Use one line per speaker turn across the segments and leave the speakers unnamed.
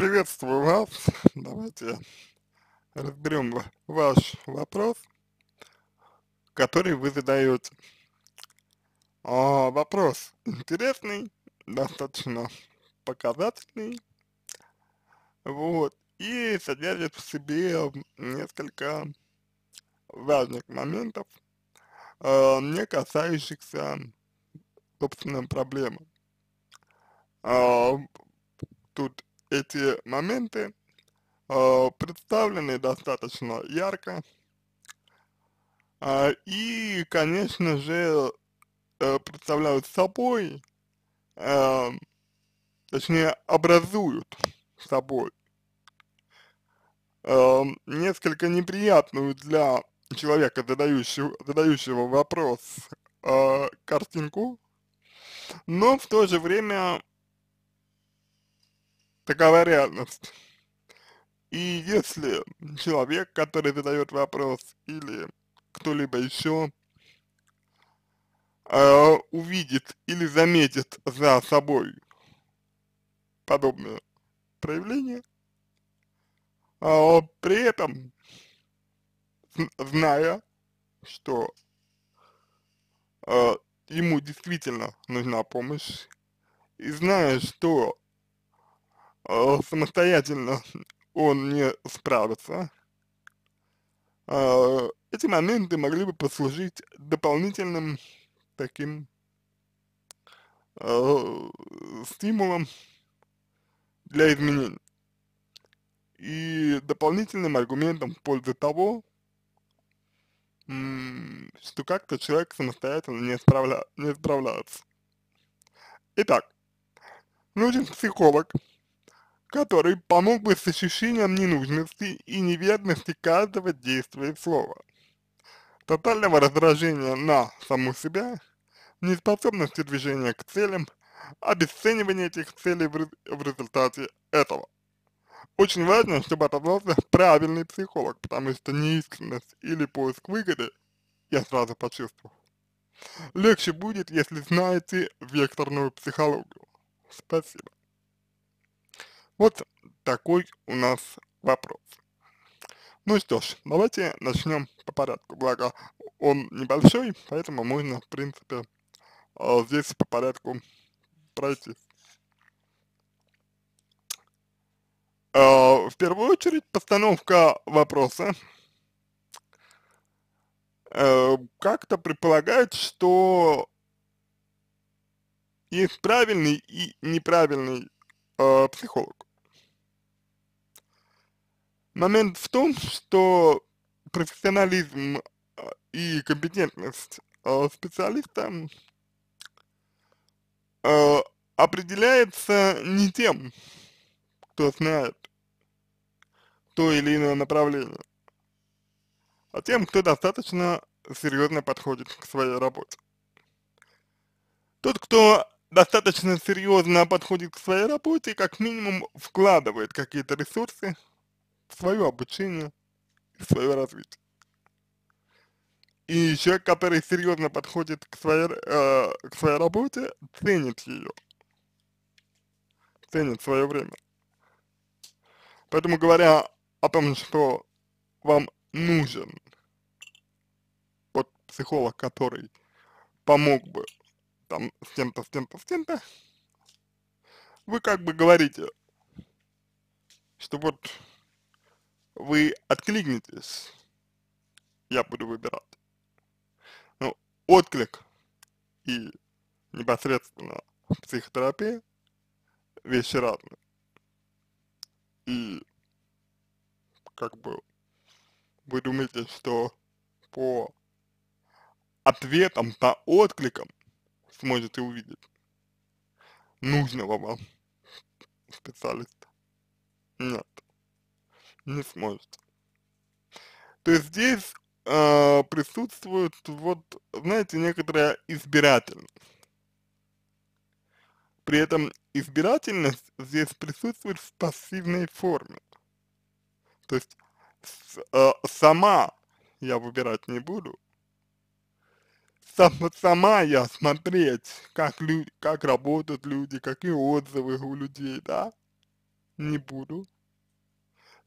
Приветствую вас. Давайте разберем ваш вопрос, который вы задаете. А, вопрос интересный, достаточно показательный, вот, и содержит в себе несколько важных моментов, э, не касающихся, собственно, проблемы. Э, тут эти моменты э, представлены достаточно ярко. Э, и, конечно же, э, представляют собой, э, точнее, образуют собой э, несколько неприятную для человека, задающего, задающего вопрос, э, картинку, но в то же время такова реальность. И если человек, который задает вопрос, или кто-либо еще э, увидит или заметит за собой подобное проявление, э, при этом зная, что э, ему действительно нужна помощь, и зная, что Э, самостоятельно он не справится, а, эти моменты могли бы послужить дополнительным таким э, стимулом для изменений и дополнительным аргументом в пользу того, что как-то человек самостоятельно не, справля... не справляется. Итак, нужен психолог, который помог бы с ощущением ненужности и неверности каждого действия и слова, тотального раздражения на саму себя, неспособности движения к целям, обесценивания этих целей в, в результате этого. Очень важно, чтобы отозвался правильный психолог, потому что неискренность или поиск выгоды я сразу почувствовал. Легче будет, если знаете векторную психологию. Спасибо. Вот такой у нас вопрос. Ну что ж, давайте начнем по порядку, благо он небольшой, поэтому можно, в принципе, э, здесь по порядку пройти. Э, в первую очередь, постановка вопроса э, как-то предполагает, что есть правильный и неправильный психолог. Момент в том, что профессионализм а, и компетентность а, специалиста а, определяется не тем, кто знает то или иное направление, а тем, кто достаточно серьезно подходит к своей работе. Тот, кто достаточно серьезно подходит к своей работе, как минимум вкладывает какие-то ресурсы свое обучение и свое развитие. И человек, который серьезно подходит к своей, э, к своей работе, ценит ее, ценит свое время. Поэтому говоря о том, что вам нужен вот психолог, который помог бы там с кем-то, с кем-то, с кем-то, вы как бы говорите, что вот вы откликнетесь, я буду выбирать. Ну, отклик и непосредственно психотерапия вещи разные. И как бы вы думаете, что по ответам, по откликам сможете увидеть нужного вам специалиста? Нет не сможет. То есть здесь э, присутствует вот, знаете, некоторая избирательность. При этом избирательность здесь присутствует в пассивной форме. То есть с, э, сама я выбирать не буду, сама я смотреть, как люди, как работают люди, какие отзывы у людей, да, не буду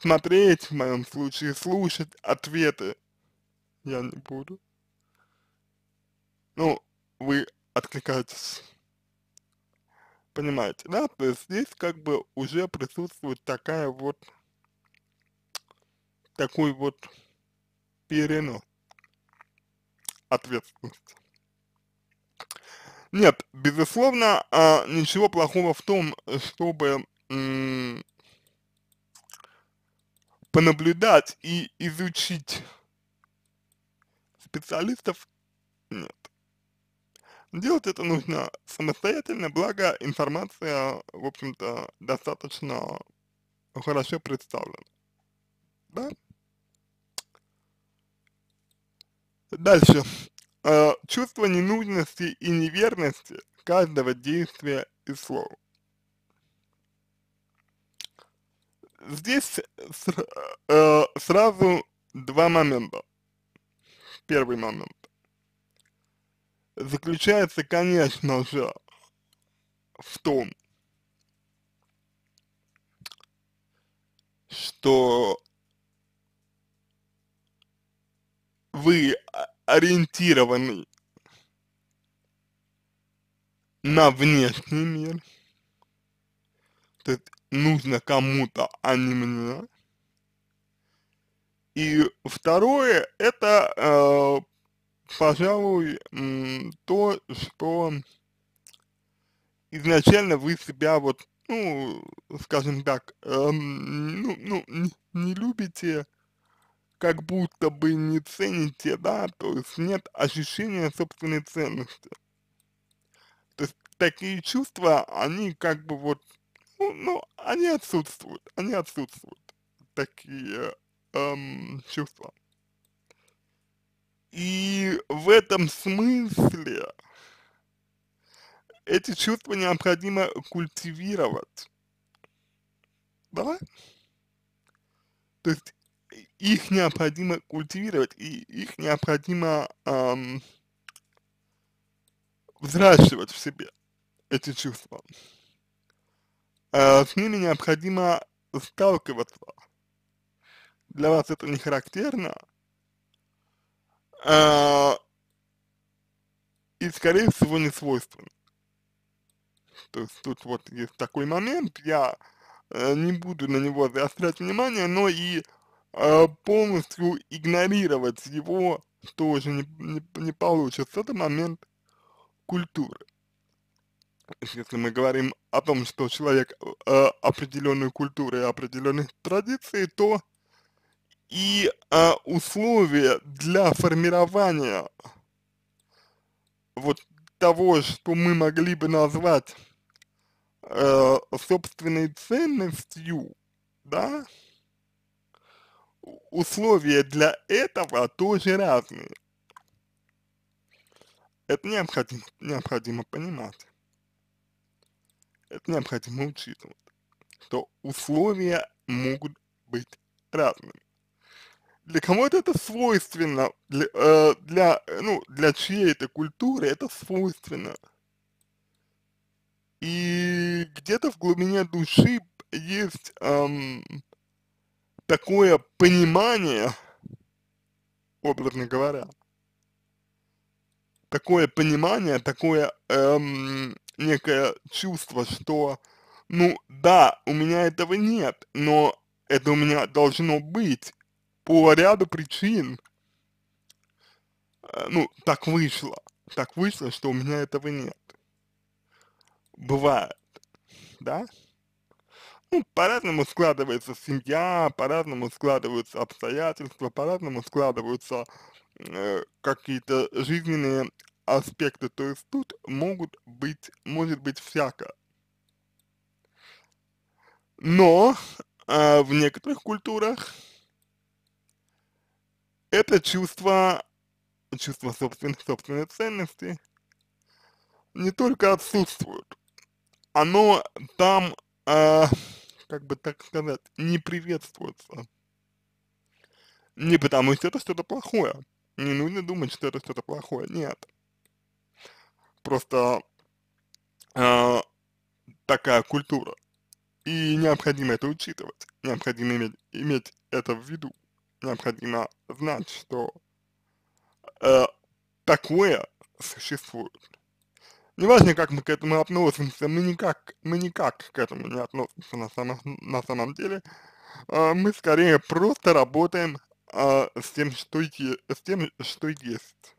смотреть, в моем случае слушать ответы я не буду. Ну, вы откликаетесь. Понимаете, да? То есть здесь как бы уже присутствует такая вот, такой вот перенос ответственности. Нет, безусловно, а, ничего плохого в том, э, чтобы понаблюдать и изучить специалистов нет. Делать это нужно самостоятельно, благо информация, в общем-то, достаточно хорошо представлена. Да? Дальше. Э, чувство ненужности и неверности каждого действия и слова. здесь э, э, сразу два момента. Первый момент заключается, конечно же, в том, что вы ориентированы на внешний мир, то есть нужно кому-то, а не мне. И второе, это, э, пожалуй, то, что изначально вы себя вот, ну, скажем так, э, ну, ну, не, не любите, как будто бы не цените, да, то есть нет ощущения собственной ценности. То есть такие чувства, они как бы вот ну, они отсутствуют, они отсутствуют, такие эм, чувства. И в этом смысле эти чувства необходимо культивировать. Да? То есть их необходимо культивировать, и их необходимо эм, взращивать в себе, эти чувства. Э, с ними необходимо сталкиваться. Для вас это не характерно. Э, и, скорее всего, не свойственно. То есть тут вот есть такой момент, я э, не буду на него заострять внимание, но и полностью игнорировать его тоже не, не, не получится. Это момент культуры если мы говорим о том, что человек э, определенной культуры и определенной традиции, то и э, условия для формирования вот того, что мы могли бы назвать э, собственной ценностью, да, условия для этого тоже разные. Это необходимо, необходимо понимать это необходимо учитывать, что условия могут быть разными. Для кого-то это свойственно, для, э, для, ну, для чьей-то культуры это свойственно. И где-то в глубине души есть эм, такое понимание, образно говоря, такое понимание, такое эм, некое чувство, что, ну да, у меня этого нет, но это у меня должно быть по ряду причин. Э, ну, так вышло. Так вышло, что у меня этого нет. Бывает, да? Ну, по-разному складывается семья, по-разному складываются обстоятельства, по-разному складываются э, какие-то жизненные аспекты. То есть тут могут быть, может быть всяко. Но э, в некоторых культурах это чувство, чувство собственной, собственной ценности не только отсутствует, оно там, э, как бы так сказать, не приветствуется. Не потому что это что-то плохое. Не нужно думать, что это что-то плохое. Нет просто э, такая культура. И необходимо это учитывать, необходимо иметь, иметь это в виду, необходимо знать, что э, такое существует. Неважно, как мы к этому относимся, мы никак, мы никак к этому не относимся на самом, на самом деле. А, мы скорее просто работаем э, с, тем, что, е, с тем, что есть.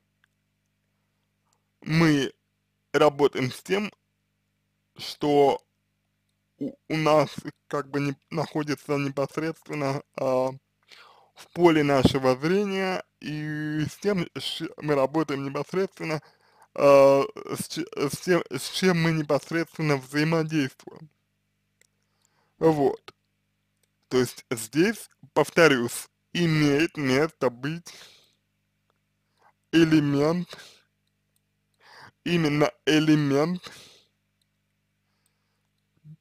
Мы работаем с тем, что у, у нас как бы не, находится непосредственно а, в поле нашего зрения и с тем, мы работаем непосредственно, а, с, с, тем, с чем мы непосредственно взаимодействуем. Вот. То есть здесь, повторюсь, имеет место быть элемент именно элемент,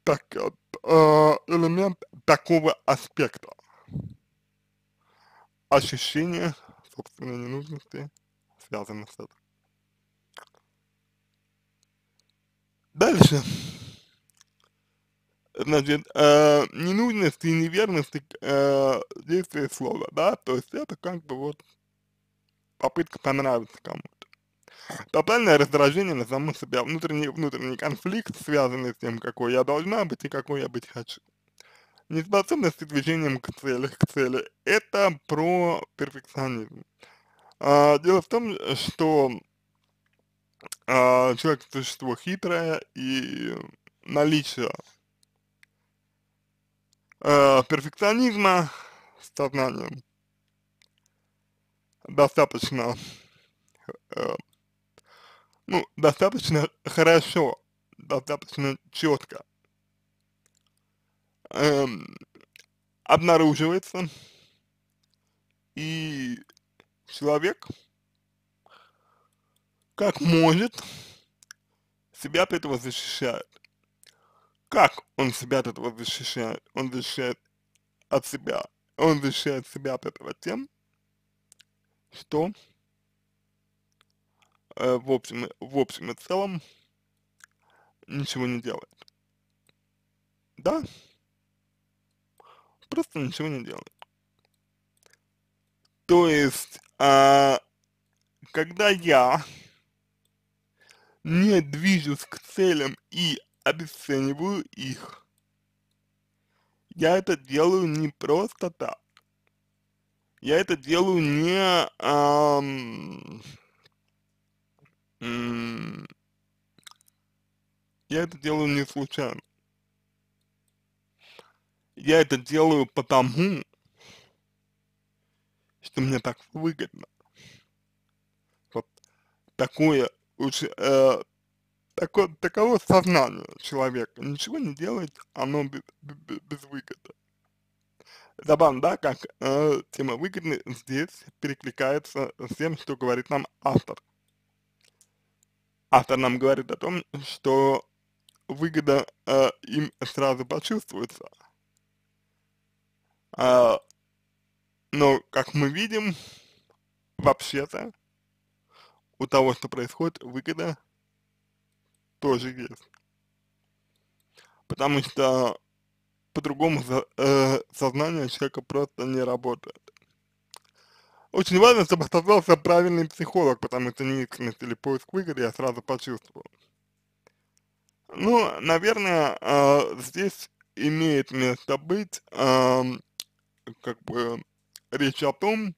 так, э, э, элемент такого аспекта. Ощущение собственной ненужности связано с этим. Дальше. Значит, э, ненужность и неверность э, действия слова, да, то есть это как бы вот попытка понравиться кому-то. тотальное раздражение на саму себя, внутренний, внутренний конфликт, связанный с тем, какой я должна быть и какой я быть хочу. Неспособность к движением к цели, к цели – это про перфекционизм. А, дело в том, что а, человек – существо хитрое, и наличие а, перфекционизма с сознанием достаточно э, ну, достаточно хорошо, достаточно четко эм, обнаруживается, и человек как может себя от этого защищает. Как он себя от этого защищает? Он защищает от себя. Он защищает себя от этого тем, что Э, в общем, в общем и целом ничего не делает. Да? Просто ничего не делает. То есть, а, когда я не движусь к целям и обесцениваю их, я это делаю не просто так. Я это делаю не... Эм, я это делаю не случайно. Я это делаю потому, что мне так выгодно. Вот такое, э, такое, таково сознание человека. Ничего не делает, оно без, без, без выгоды. Забавно, да, как э, тема выгодны здесь перекликается с тем, что говорит нам автор автор нам говорит о том, что выгода э, им сразу почувствуется. Э, но, как мы видим, вообще-то у того, что происходит, выгода тоже есть. Потому что по-другому э, сознание человека просто не работает. Очень важно, чтобы оказался правильный психолог, потому что неискренность или поиск выгоды я сразу почувствовал. Ну, наверное, э, здесь имеет место быть, э, как бы, речь о том,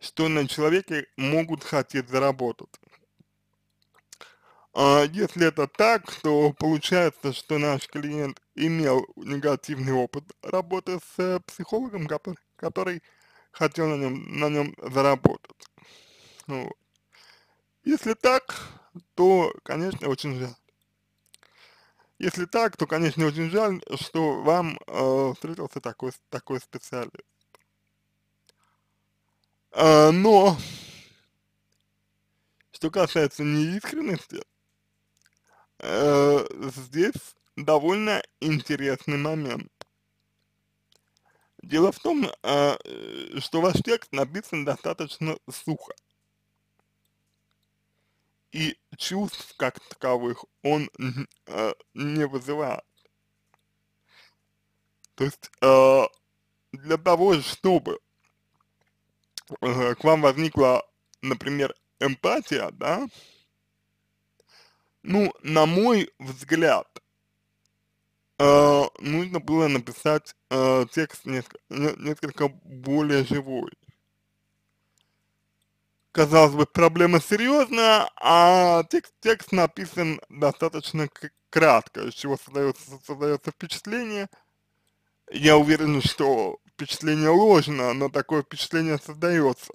что на человеке могут хотеть заработать. А если это так, то получается, что наш клиент имел негативный опыт работы с э, психологом, который, который хотел на нем, на нем заработать. Ну вот. Если так, то, конечно, очень жаль. Если так, то, конечно, очень жаль, что вам э, встретился такой, такой специалист. Э, но, что касается неискренности, э, здесь довольно интересный момент. Дело в том, а, э, что ваш текст написан достаточно сухо. И чувств как таковых он а, не вызывает. То есть а, для того, чтобы к вам возникла, например, эмпатия, да, ну, на мой взгляд, Э, нужно было написать э, текст несколько, несколько более живой. Казалось бы, проблема серьезная, а текст, текст написан достаточно кратко, из чего создается, создается впечатление. Я уверен, что впечатление ложно, но такое впечатление создается,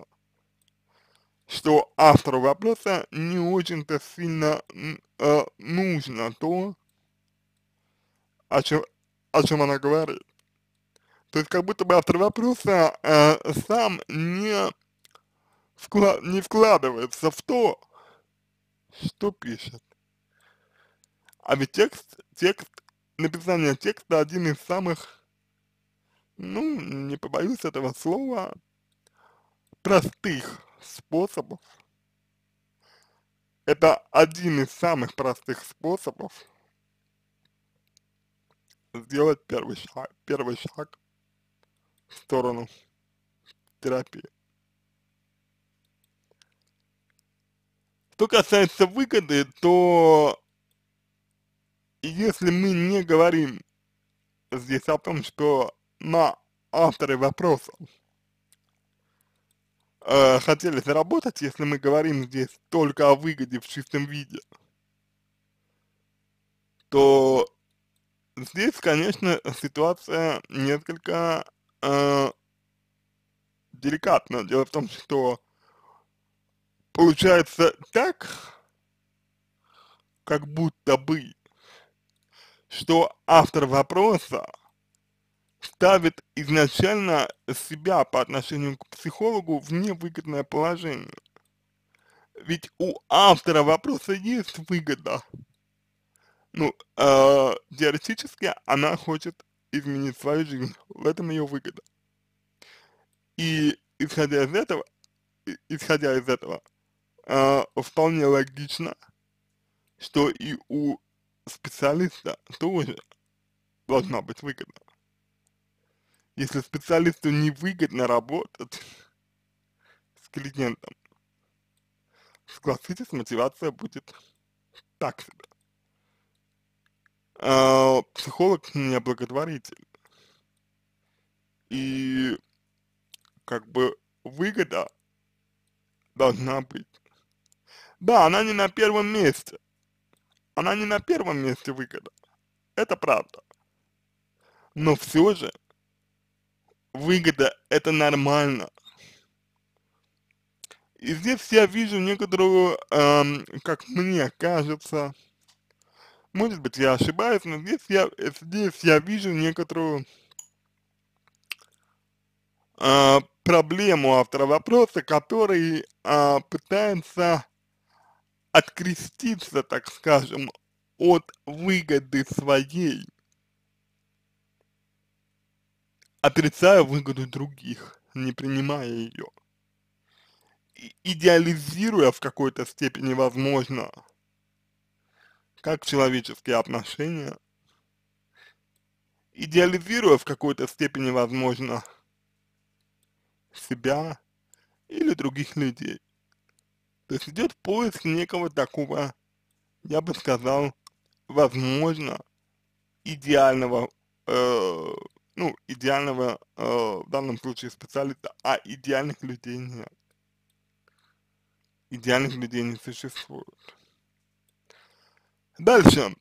что автору вопроса не очень-то сильно э, нужно то, о чем, о чем она говорит. То есть как будто бы автор вопроса э, сам не, вклад, не вкладывается в то, что пишет. А ведь текст, текст, написание текста один из самых, ну, не побоюсь этого слова, простых способов. Это один из самых простых способов сделать первый шаг, первый шаг в сторону терапии. Что касается выгоды, то если мы не говорим здесь о том, что на авторы вопросов э, хотели заработать, если мы говорим здесь только о выгоде в чистом виде, то Здесь, конечно, ситуация несколько э, деликатна. Дело в том, что получается так, как будто бы, что автор вопроса ставит изначально себя по отношению к психологу в невыгодное положение. Ведь у автора вопроса есть выгода – ну, э, теоретически она хочет изменить свою жизнь. В этом ее выгода. И исходя из этого, исходя из этого, э, вполне логично, что и у специалиста тоже должна быть выгода. Если специалисту невыгодно работать с клиентом, согласитесь, мотивация будет так себе. А, психолог не благотворитель. И как бы выгода должна быть. Да, она не на первом месте. Она не на первом месте выгода. Это правда. Но все же выгода это нормально. И здесь я вижу некоторую, эм, как мне кажется, может быть, я ошибаюсь, но здесь я, э, здесь я вижу некоторую а, проблему автора вопроса, который а, пытается откреститься, так скажем, от выгоды своей, отрицая выгоду других, не принимая ее, идеализируя в какой-то степени, возможно, как человеческие отношения, идеализируя в какой-то степени, возможно, себя или других людей. То есть идет поиск некого такого, я бы сказал, возможно, идеального, э, ну, идеального э, в данном случае специалиста, а идеальных людей нет. Идеальных людей не существует. Дальше.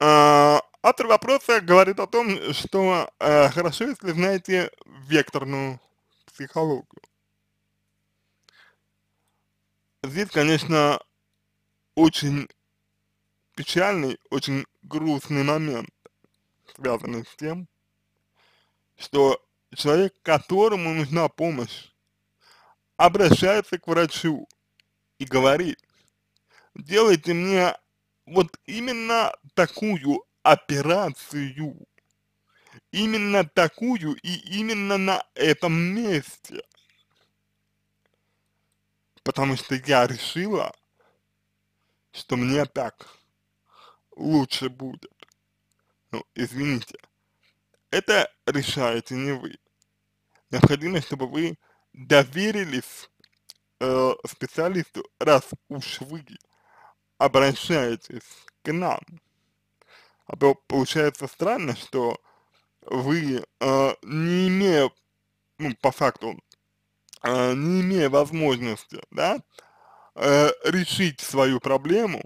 А, автор вопроса говорит о том, что э, хорошо, если знаете векторную психологию. Здесь, конечно, очень печальный, очень грустный момент, связанный с тем, что человек, которому нужна помощь, обращается к врачу и говорит, делайте мне вот именно такую операцию, именно такую и именно на этом месте. Потому что я решила, что мне так лучше будет. Ну, извините, это решаете не вы. Необходимо, чтобы вы доверились э, специалисту, раз уж вы обращаетесь к нам. А то получается странно, что вы, э, не имея, ну, по факту, э, не имея возможности, да, э, решить свою проблему,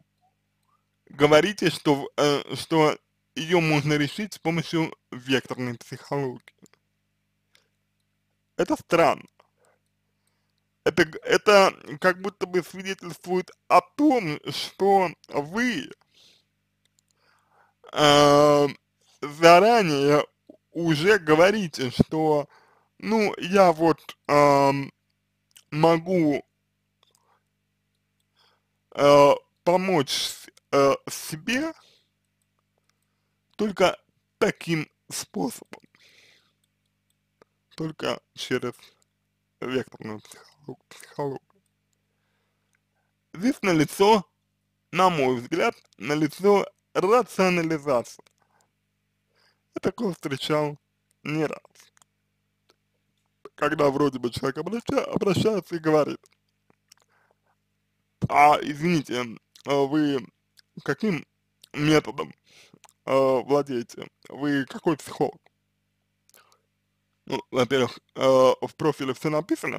говорите, что, э, что ее можно решить с помощью векторной психологии. Это странно. Это, это как будто бы свидетельствует о том, что вы э, заранее уже говорите, что ну, я вот э, могу э, помочь э, себе только таким способом, только через векторную психологию психолог. Здесь налицо, на мой взгляд, налицо рационализация. Я такое встречал не раз. Когда вроде бы человек обраща, обращается и говорит, а извините, а вы каким методом э, владеете? Вы какой психолог? Ну, во-первых, э, в профиле все написано,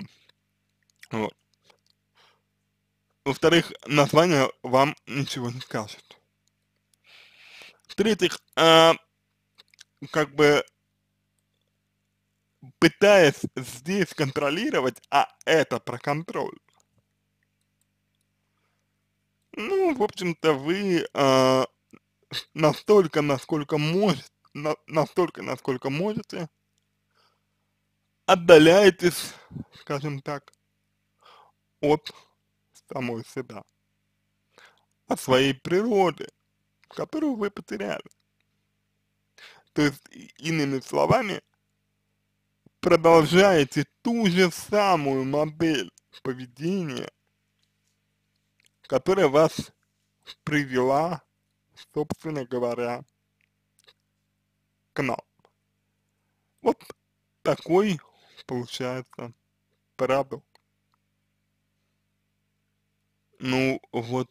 во-вторых, название вам ничего не скажет. В-третьих, э, как бы пытаясь здесь контролировать, а это про контроль. Ну, в общем-то, вы э, настолько, насколько можете, на, настолько, насколько можете, отдаляетесь, скажем так, от самой себя, от своей природы, которую вы потеряли. То есть, иными словами, продолжаете ту же самую модель поведения, которая вас привела, собственно говоря, к нам. Вот такой получается парадокс. Ну вот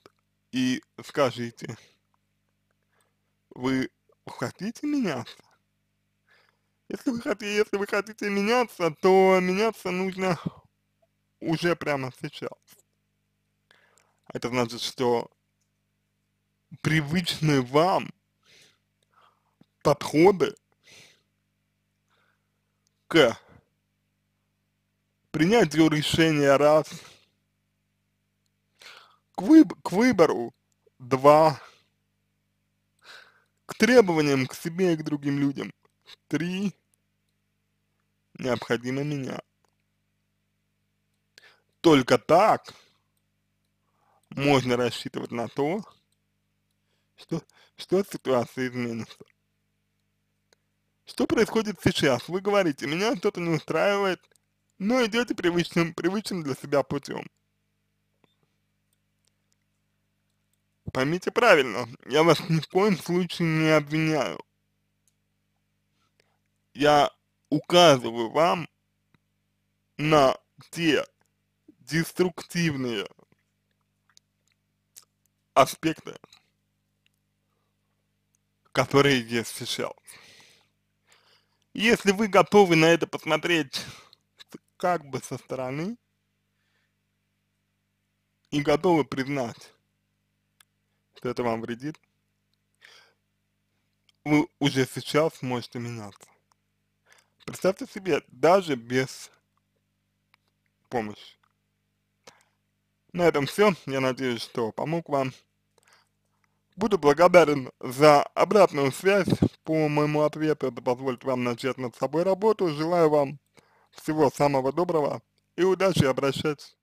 и скажите, вы хотите меняться? Если вы, хотите, если вы хотите меняться, то меняться нужно уже прямо сейчас. Это значит, что привычные вам подходы к принятию решения раз – к, выб к выбору. Два. К требованиям к себе и к другим людям. Три. Необходимо меня. Только так можно рассчитывать на то, что, что ситуация изменится. Что происходит сейчас? Вы говорите, меня что-то не устраивает, но идете привычным, привычным для себя путем. поймите правильно, я вас ни в коем случае не обвиняю. Я указываю вам на те деструктивные аспекты, которые есть сейчас. Если вы готовы на это посмотреть как бы со стороны и готовы признать, что это вам вредит, вы уже сейчас можете меняться. Представьте себе, даже без помощи. На этом все. Я надеюсь, что помог вам. Буду благодарен за обратную связь по моему ответу. Это позволит вам начать над собой работу. Желаю вам всего самого доброго и удачи обращать